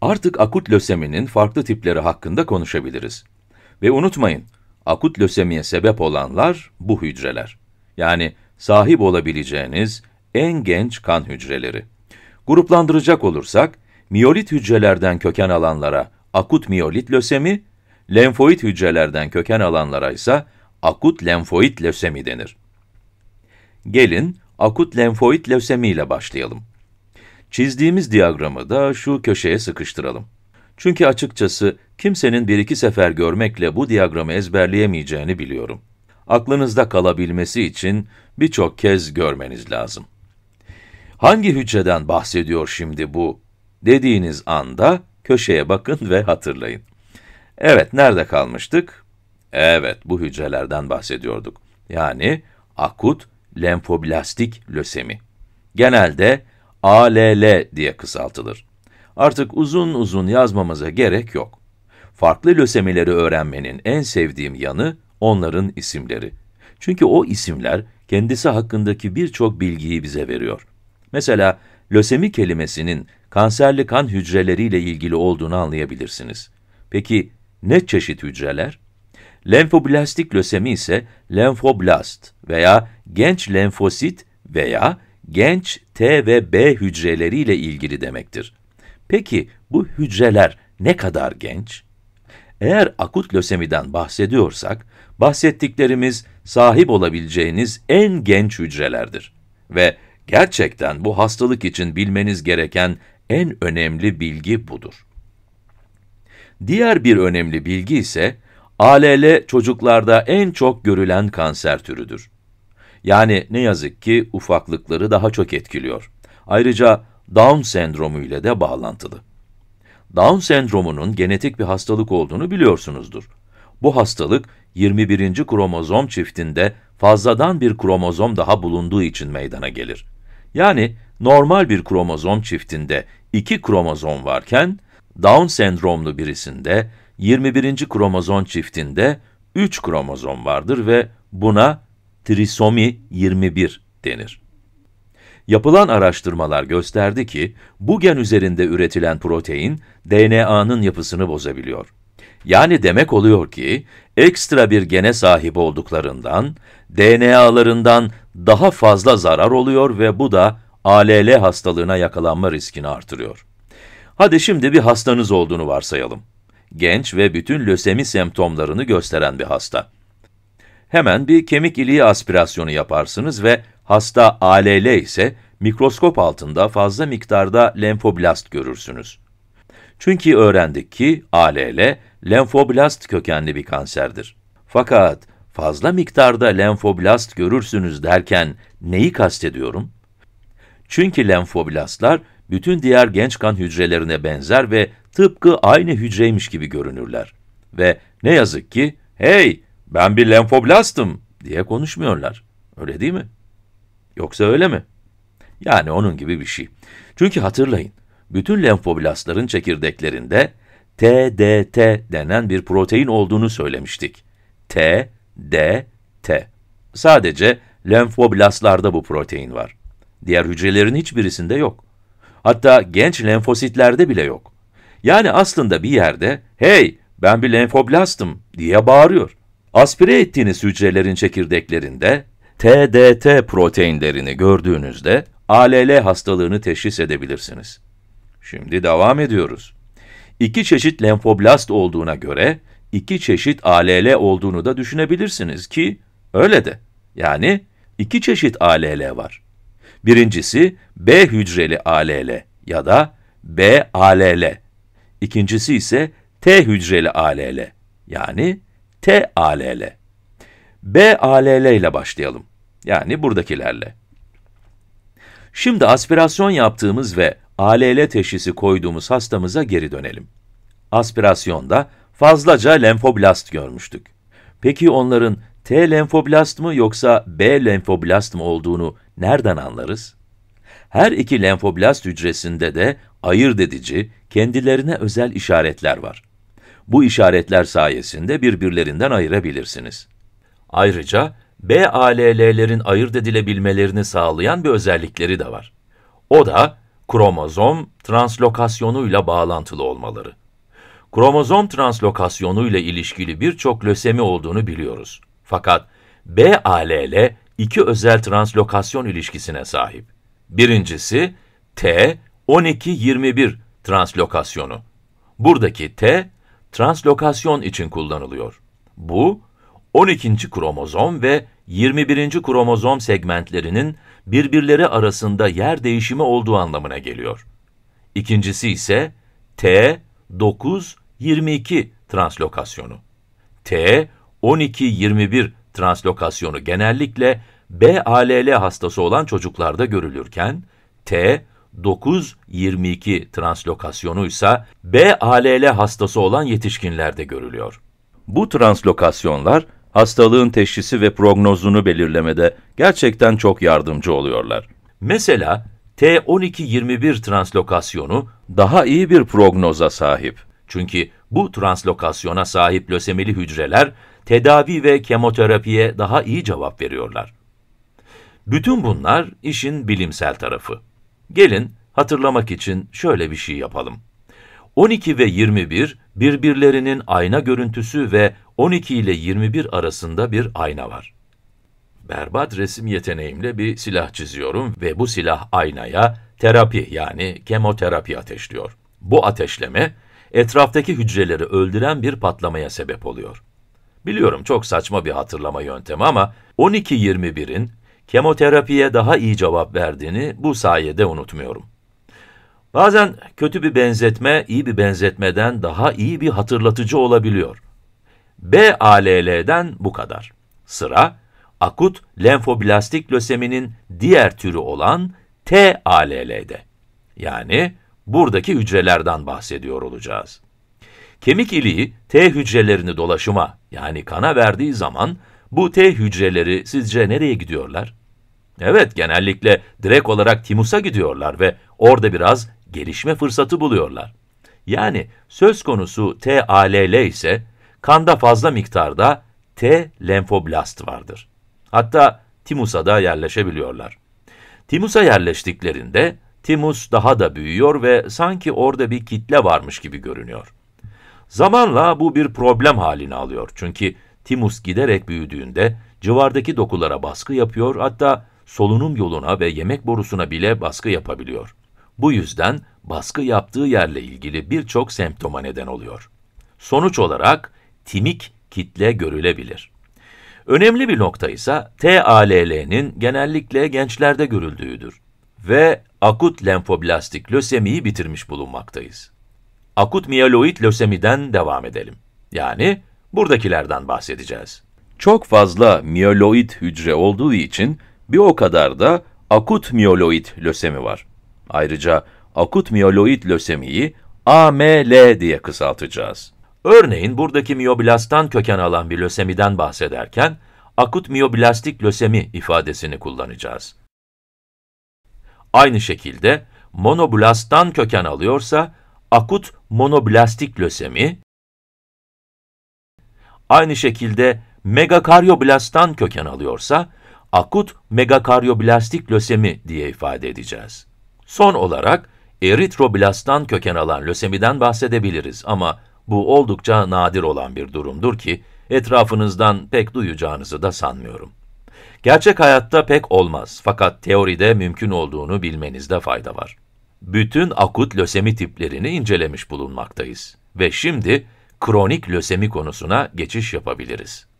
Artık akut löseminin farklı tipleri hakkında konuşabiliriz. Ve unutmayın, akut lösemiye sebep olanlar bu hücreler. Yani sahip olabileceğiniz en genç kan hücreleri. Gruplandıracak olursak, miyolit hücrelerden köken alanlara akut miyolit lösemi, lenfoid hücrelerden köken alanlara ise akut lenfoid lösemi denir. Gelin akut lenfoid lösemi ile başlayalım. Çizdiğimiz diyagramı da şu köşeye sıkıştıralım. Çünkü açıkçası kimsenin bir iki sefer görmekle bu diyagramı ezberleyemeyeceğini biliyorum. Aklınızda kalabilmesi için birçok kez görmeniz lazım. Hangi hücreden bahsediyor şimdi bu? Dediğiniz anda köşeye bakın ve hatırlayın. Evet, nerede kalmıştık? Evet, bu hücrelerden bahsediyorduk. Yani akut lenfoblastik lösemi. Genelde ALL diye kısaltılır. Artık uzun uzun yazmamıza gerek yok. Farklı lösemileri öğrenmenin en sevdiğim yanı onların isimleri. Çünkü o isimler kendisi hakkındaki birçok bilgiyi bize veriyor. Mesela lösemi kelimesinin kanserli kan hücreleriyle ilgili olduğunu anlayabilirsiniz. Peki ne çeşit hücreler? Lenfoblastik lösemi ise lenfoblast veya genç lenfosit veya genç T ve B hücreleriyle ilgili demektir. Peki bu hücreler ne kadar genç? Eğer akut lösemiden bahsediyorsak, bahsettiklerimiz sahip olabileceğiniz en genç hücrelerdir. Ve gerçekten bu hastalık için bilmeniz gereken en önemli bilgi budur. Diğer bir önemli bilgi ise, ALL çocuklarda en çok görülen kanser türüdür. Yani ne yazık ki ufaklıkları daha çok etkiliyor. Ayrıca Down sendromu ile de bağlantılı. Down sendromunun genetik bir hastalık olduğunu biliyorsunuzdur. Bu hastalık 21. kromozom çiftinde fazladan bir kromozom daha bulunduğu için meydana gelir. Yani normal bir kromozom çiftinde iki kromozom varken, Down sendromlu birisinde 21. kromozom çiftinde 3 kromozom vardır ve buna trisomi 21 denir. Yapılan araştırmalar gösterdi ki, bu gen üzerinde üretilen protein, DNA'nın yapısını bozabiliyor. Yani demek oluyor ki, ekstra bir gene sahip olduklarından, DNA'larından daha fazla zarar oluyor ve bu da ALL hastalığına yakalanma riskini artırıyor. Hadi şimdi bir hastanız olduğunu varsayalım. Genç ve bütün lösemi semptomlarını gösteren bir hasta. Hemen bir kemik iliği aspirasyonu yaparsınız ve hasta ALL ise mikroskop altında fazla miktarda lenfoblast görürsünüz. Çünkü öğrendik ki ALL, lenfoblast kökenli bir kanserdir. Fakat fazla miktarda lenfoblast görürsünüz derken neyi kastediyorum? Çünkü lenfoblastlar bütün diğer genç kan hücrelerine benzer ve tıpkı aynı hücreymiş gibi görünürler. Ve ne yazık ki, hey ben bir lenfoblastım diye konuşmuyorlar. Öyle değil mi? Yoksa öyle mi? Yani onun gibi bir şey. Çünkü hatırlayın, bütün lenfoblastların çekirdeklerinde TDT denen bir protein olduğunu söylemiştik. TDT. Sadece lenfoblastlarda bu protein var. Diğer hücrelerin hiçbirisinde yok. Hatta genç lenfositlerde bile yok. Yani aslında bir yerde, hey ben bir lenfoblastım diye bağırıyor. Aspire ettiğiniz hücrelerin çekirdeklerinde TDT proteinlerini gördüğünüzde ALL hastalığını teşhis edebilirsiniz. Şimdi devam ediyoruz. İki çeşit lenfoblast olduğuna göre iki çeşit ALL olduğunu da düşünebilirsiniz ki öyle de. Yani iki çeşit ALL var. Birincisi B hücreli ALL ya da B ALL. İkincisi ise T hücreli ALL yani TALL, BALL ile başlayalım. Yani buradakilerle. Şimdi aspirasyon yaptığımız ve ALL teşhisi koyduğumuz hastamıza geri dönelim. Aspirasyonda fazlaca lenfoblast görmüştük. Peki onların T lenfoblast mı yoksa B lenfoblast mı olduğunu nereden anlarız? Her iki lenfoblast hücresinde de ayırt edici, kendilerine özel işaretler var. Bu işaretler sayesinde birbirlerinden ayırabilirsiniz. Ayrıca b BALL'lerin ayırt edilebilmelerini sağlayan bir özellikleri de var. O da kromozom translokasyonuyla bağlantılı olmaları. Kromozom translokasyonuyla ilişkili birçok lösemi olduğunu biliyoruz. Fakat b BALL iki özel translokasyon ilişkisine sahip. Birincisi t 1221 translokasyonu. Buradaki T translokasyon için kullanılıyor. Bu, 12. kromozom ve 21. kromozom segmentlerinin birbirleri arasında yer değişimi olduğu anlamına geliyor. İkincisi ise t 922 translokasyonu. t 1221 translokasyonu genellikle BALL hastası olan çocuklarda görülürken, T 9-22 translokasyonu ise BALL hastası olan yetişkinlerde görülüyor. Bu translokasyonlar hastalığın teşhisi ve prognozunu belirlemede gerçekten çok yardımcı oluyorlar. Mesela t 1221 translokasyonu daha iyi bir prognoza sahip. Çünkü bu translokasyona sahip lösemili hücreler tedavi ve kemoterapiye daha iyi cevap veriyorlar. Bütün bunlar işin bilimsel tarafı. Gelin hatırlamak için şöyle bir şey yapalım. 12 ve 21 birbirlerinin ayna görüntüsü ve 12 ile 21 arasında bir ayna var. Berbat resim yeteneğimle bir silah çiziyorum ve bu silah aynaya terapi yani kemoterapi ateşliyor. Bu ateşleme etraftaki hücreleri öldüren bir patlamaya sebep oluyor. Biliyorum çok saçma bir hatırlama yöntemi ama 12-21'in kemoterapiye daha iyi cevap verdiğini bu sayede unutmuyorum. Bazen kötü bir benzetme iyi bir benzetmeden daha iyi bir hatırlatıcı olabiliyor. BALL'den bu kadar. Sıra akut lenfoblastik löseminin diğer türü olan TALL'de. Yani buradaki hücrelerden bahsediyor olacağız. Kemik iliği T hücrelerini dolaşıma yani kana verdiği zaman bu T hücreleri sizce nereye gidiyorlar? Evet, genellikle direkt olarak timusa gidiyorlar ve orada biraz gelişme fırsatı buluyorlar. Yani söz konusu TALL ise kanda fazla miktarda T lenfoblast vardır. Hatta timusa da yerleşebiliyorlar. Timusa yerleştiklerinde timus daha da büyüyor ve sanki orada bir kitle varmış gibi görünüyor. Zamanla bu bir problem halini alıyor çünkü Timus giderek büyüdüğünde civardaki dokulara baskı yapıyor hatta solunum yoluna ve yemek borusuna bile baskı yapabiliyor. Bu yüzden baskı yaptığı yerle ilgili birçok semptoma neden oluyor. Sonuç olarak timik kitle görülebilir. Önemli bir nokta ise TALL'nin genellikle gençlerde görüldüğüdür ve akut lenfoblastik lösemiyi bitirmiş bulunmaktayız. Akut miyeloid lösemiden devam edelim. Yani buradakilerden bahsedeceğiz. Çok fazla miyeloid hücre olduğu için bir o kadar da akut miyeloid lösemi var. Ayrıca akut miyeloid lösemiyi AML diye kısaltacağız. Örneğin buradaki miyoblasttan köken alan bir lösemiden bahsederken akut miyoblastik lösemi ifadesini kullanacağız. Aynı şekilde monoblasttan köken alıyorsa akut monoblastik lösemi, aynı şekilde megakaryoblasttan köken alıyorsa, akut megakaryoblastik lösemi diye ifade edeceğiz. Son olarak, eritroblasttan köken alan lösemiden bahsedebiliriz ama bu oldukça nadir olan bir durumdur ki, etrafınızdan pek duyacağınızı da sanmıyorum. Gerçek hayatta pek olmaz fakat teoride mümkün olduğunu bilmenizde fayda var. Bütün akut lösemi tiplerini incelemiş bulunmaktayız. Ve şimdi kronik lösemi konusuna geçiş yapabiliriz.